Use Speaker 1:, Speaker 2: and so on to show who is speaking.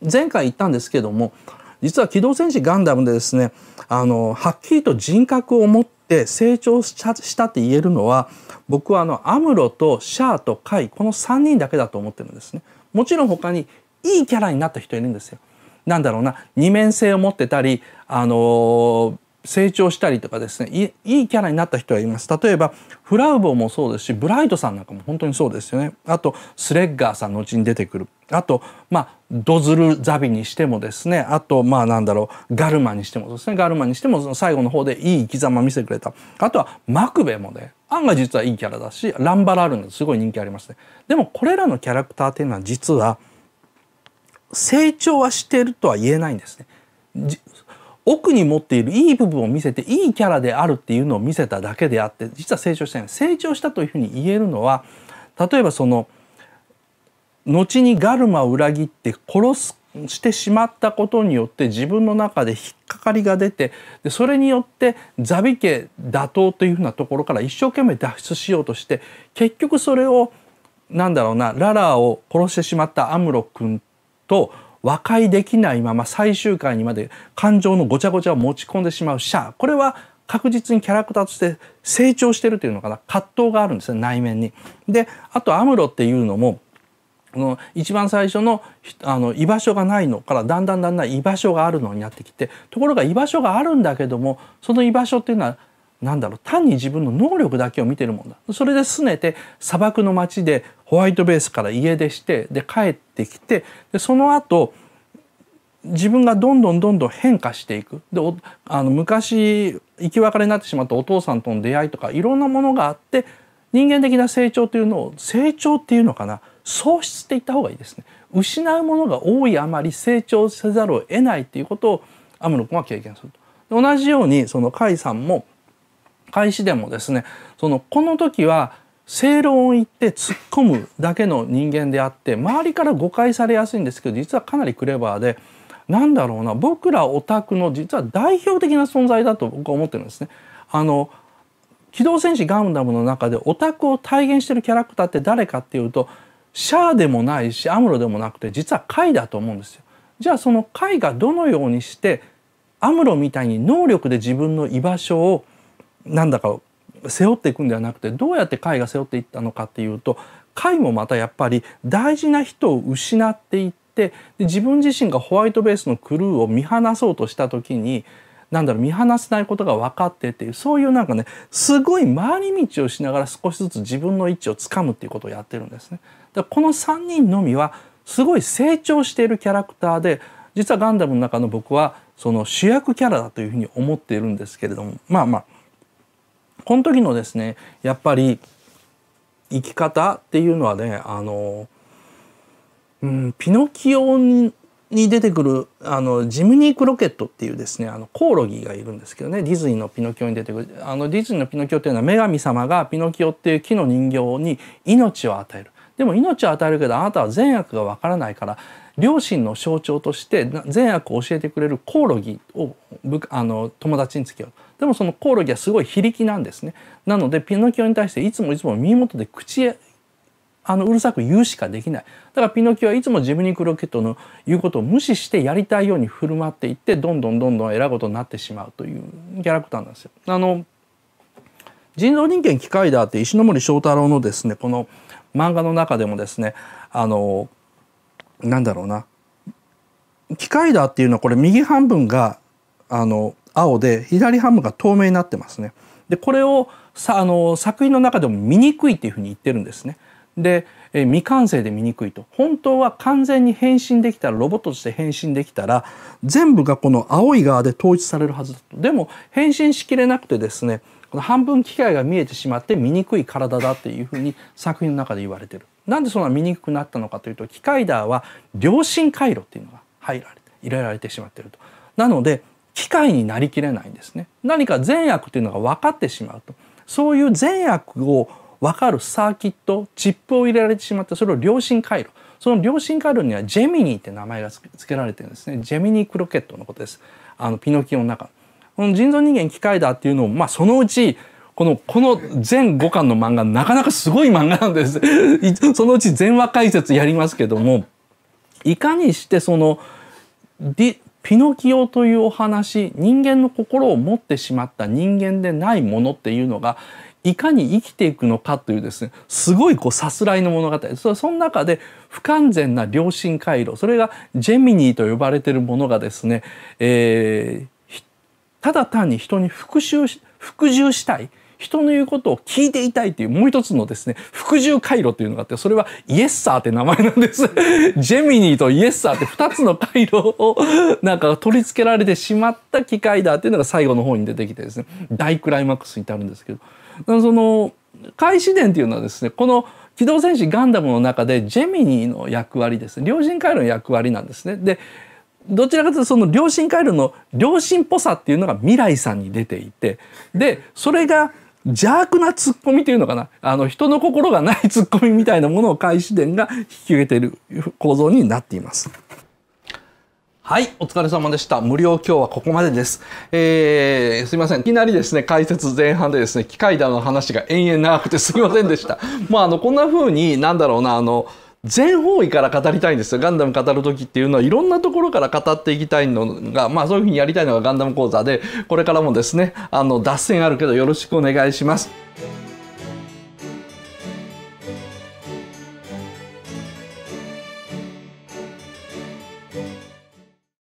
Speaker 1: 前回言ったんですけども実は「機動戦士ガンダム」でですねあのはっきりと人格を持って成長したって言えるのは僕はあのアムロとシャアとカイこの3人だけだと思ってるんですね。もちろん他にいいキャラになった人いるんですよ。なんだろうな二面性を持ってたりあの成長したりとかですねいいキャラになった人はいます例えばフラウボもそうですしブライトさんなんかも本当にそうですよねあとスレッガーさんのうちに出てくるあとまあドズルザビにしてもですねあとまあなんだろうガルマにしてもですねガルマにしても最後の方でいい生き様見せてくれたあとはマクベもね案外実はいいキャラだしランバラールですごい人気ありますねでもこれらのキャラクターっていうのは実は成長はしてるとは言えないんですね奥に持っているいい部分を見せていいキャラであるっていうのを見せただけであって実は成長してない成長したというふうに言えるのは例えばその後にガルマを裏切って殺すしてしまったことによって自分の中で引っかかりが出てでそれによってザビ家打倒というふうなところから一生懸命脱出しようとして結局それをなんだろうなララーを殺してしまったアムロ君と和解できないまま最終回にまで感情のごちゃごちゃを持ち込んでしまうシャアこれは確実にキャラクターとして成長してるというのかな葛藤があるんですね内面に。であとアムロっていうのもの一番最初のあの居場所がないのからだんだんだんだん居場所があるのになってきてところが居場所があるんだけどもその居場所っていうのはなんだろう単に自分の能力だけを見てるもんだそれで拗ねて砂漠の街でホワイトベースから家出してで帰ってきてでその後自分がどんどんどんどん変化していくであの昔生き別れになってしまったお父さんとの出会いとかいろんなものがあって人間的な成長というのを成長っていうのかな喪失って言った方がいいですね失うものが多いあまり成長せざるを得ないっていうことを天野君は経験すると。同じようにその甲斐さんも開始でもですねそのこの時は正論を言って突っ込むだけの人間であって周りから誤解されやすいんですけど実はかなりクレバーでなんだろうな僕らオタクの実は代表的な存在だと僕は思ってるんですね。あの機動戦士ガンダムの中でオタクを体現してるキャラクターって誰かっていうとシャアでもないしアムロでもなくて実はカイだと思うんですよ。じゃあそのカイがどのようにしてアムロみたいに能力で自分の居場所をなんだか背負っていくんではなくてどうやって貝が背負っていったのかっていうと貝もまたやっぱり大事な人を失っていってで自分自身がホワイトベースのクルーを見放そうとした時になんだろう見放せないことが分かってっていうそういうなんかねすごい回り道をしながら少しずつ自分の位置をつかむっていうことをやってるんですね。だこの3人のみはすごい成長しているキャラクターで実はガンダムの中の僕はその主役キャラだというふうに思っているんですけれどもまあまあこの時のですねやっぱり生き方っていうのはねあの、うん、ピノキオに出てくるあのジムニー・クロケットっていうですねあのコオロギがいるんですけどねディズニーのピノキオに出てくるあのディズニーのピノキオっていうのは女神様がピノキオっていう木の人形に命を与えるでも命を与えるけどあなたは善悪がわからないから両親の象徴として善悪を教えてくれるコオロギをあの友達につけようでもそのコオロギはすごい非力なんですねなのでピノキオに対していつもいつも耳元で口へあのうるさく言うしかできないだからピノキオはいつもジムニクロケットの言うことを無視してやりたいように振る舞っていってどんどんどんどんえらいことになってしまうというキャラクターなんですよ。あの人造人間機械だって石森章太郎のですねこの漫画の中でもですねあのなんだろうな機械だっていうのはこれ右半分があの青で左半分が透明になってますね。でこれをさあの作品の中でも見にくいっていうふうに言ってるんですね。で、え未完成で見にくいと本当は完全に変身できたらロボットとして変身できたら全部がこの青い側で統一されるはずだとでも変身しきれなくてですねこの半分機械が見えてしまって見にくい体だっていうふうに作品の中で言われてるなんでそんな見にくくなったのかというと機械ダーは良心回路っていうのが入られて入れられてしまってるとなので機械になりきれないんですね何か善悪というのが分かってしまうとそういう善悪を分かるサーキットチップを入れられてしまってそれを良心回路その良心回路にはジェミニーって名前が付けられてるんですねジェミニークロケットのことですあのピノキオの中この人造人間機械だっていうのをまあそのうちこの、この全5巻の漫画、なかなかすごい漫画なんです。そのうち全話解説やりますけども、いかにしてその、ピノキオというお話人間の心を持ってしまった人間でないものっていうのがいかに生きていくのかというですねすごいこうさすらいの物語そその中で不完全な良心回路それがジェミニーと呼ばれてるものがですね、えー、ただ単に人に復讐復讐したい人の言うことを聞いていたいというもう一つのですね、服従回路というのがあって、それはイエッサーって名前なんです。ジェミニーとイエッサーって二つの回路をなんか取り付けられてしまった機械だっていうのが最後の方に出てきてですね、大クライマックスに至るんですけど、その、開始伝っていうのはですね、この機動戦士ガンダムの中でジェミニーの役割ですね、両人回路の役割なんですね。で、どちらかというとその良心回路の良心っぽさっていうのが未来さんに出ていてでそれが邪悪なツッコミというのかなあの人の心がないツッコミみたいなものを開始伝が引き受けている構造になっています。はい、お疲れ様でした。無料今日はここまでです。えー、すいません。いきなりですね、解説前半でですね、機械だの話が延々長くてすいませんでした。まあ、あの、こんな風に、なんだろうな、あの、全方位から語りたいんですよガンダム語る時っていうのはいろんなところから語っていきたいのがまあそういうふうにやりたいのがガンダム講座でこれからもですねあの脱線あるけどよろしくお願いします。